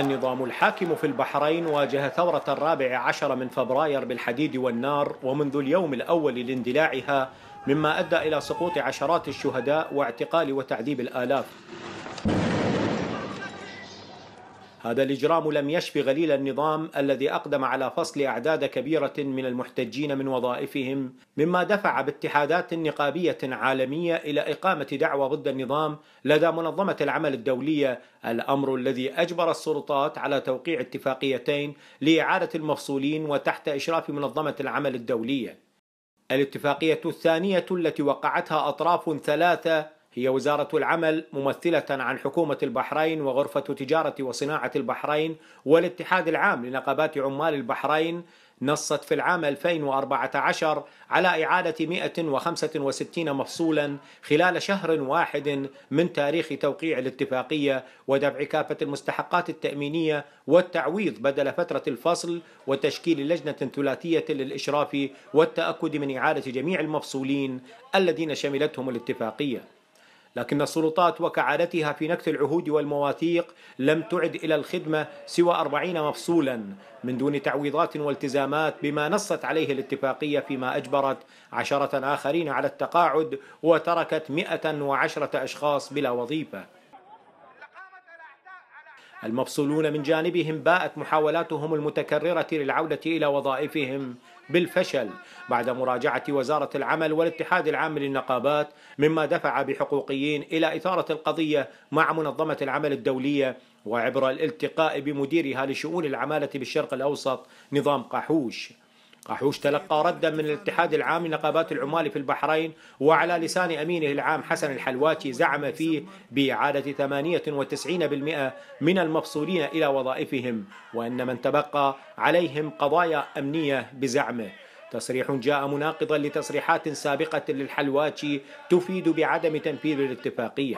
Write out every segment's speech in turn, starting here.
النظام الحاكم في البحرين واجه ثورة الرابع عشر من فبراير بالحديد والنار ومنذ اليوم الأول لاندلاعها مما أدى إلى سقوط عشرات الشهداء واعتقال وتعذيب الآلاف هذا الإجرام لم يشف غليل النظام الذي أقدم على فصل أعداد كبيرة من المحتجين من وظائفهم مما دفع باتحادات نقابية عالمية إلى إقامة دعوى ضد النظام لدى منظمة العمل الدولية الأمر الذي أجبر السلطات على توقيع اتفاقيتين لإعادة المفصولين وتحت إشراف منظمة العمل الدولية الاتفاقية الثانية التي وقعتها أطراف ثلاثة هي وزارة العمل ممثلة عن حكومة البحرين وغرفة تجارة وصناعة البحرين والاتحاد العام لنقابات عمال البحرين نصت في العام 2014 على إعادة 165 مفصولا خلال شهر واحد من تاريخ توقيع الاتفاقية ودفع كافة المستحقات التأمينية والتعويض بدل فترة الفصل وتشكيل لجنة ثلاثية للإشراف والتأكد من إعادة جميع المفصولين الذين شملتهم الاتفاقية لكن السلطات وكعادتها في نكت العهود والمواثيق لم تعد إلى الخدمة سوى أربعين مفصولا من دون تعويضات والتزامات بما نصت عليه الاتفاقية فيما أجبرت عشرة آخرين على التقاعد وتركت مئة وعشرة أشخاص بلا وظيفة المفصولون من جانبهم باءت محاولاتهم المتكررة للعودة إلى وظائفهم بالفشل بعد مراجعة وزارة العمل والاتحاد العام للنقابات مما دفع بحقوقيين إلى إثارة القضية مع منظمة العمل الدولية وعبر الالتقاء بمديرها لشؤون العمالة بالشرق الأوسط نظام قحوش قحوش تلقى ردا من الاتحاد العام لنقابات العمال في البحرين وعلى لسان أمينه العام حسن الحلواتي زعم فيه بإعادة 98% من المفصولين إلى وظائفهم وأن من تبقى عليهم قضايا أمنية بزعمه تصريح جاء مناقضا لتصريحات سابقة للحلواتي تفيد بعدم تنفيذ الاتفاقية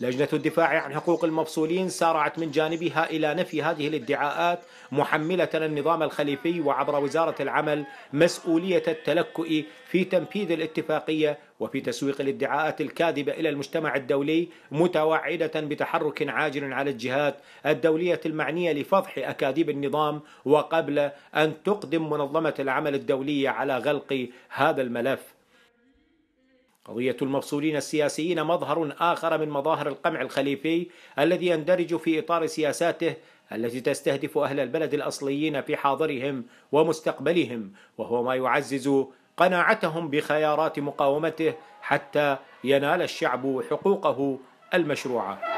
لجنة الدفاع عن حقوق المفصولين سارعت من جانبها إلى نفي هذه الادعاءات محملة النظام الخليفي وعبر وزارة العمل مسؤولية التلكؤ في تنفيذ الاتفاقية وفي تسويق الادعاءات الكاذبة إلى المجتمع الدولي متوعدة بتحرك عاجل على الجهات الدولية المعنية لفضح أكاذيب النظام وقبل أن تقدم منظمة العمل الدولية على غلق هذا الملف قضية المفصولين السياسيين مظهر آخر من مظاهر القمع الخليفي الذي يندرج في إطار سياساته التي تستهدف أهل البلد الأصليين في حاضرهم ومستقبلهم وهو ما يعزز قناعتهم بخيارات مقاومته حتى ينال الشعب حقوقه المشروعه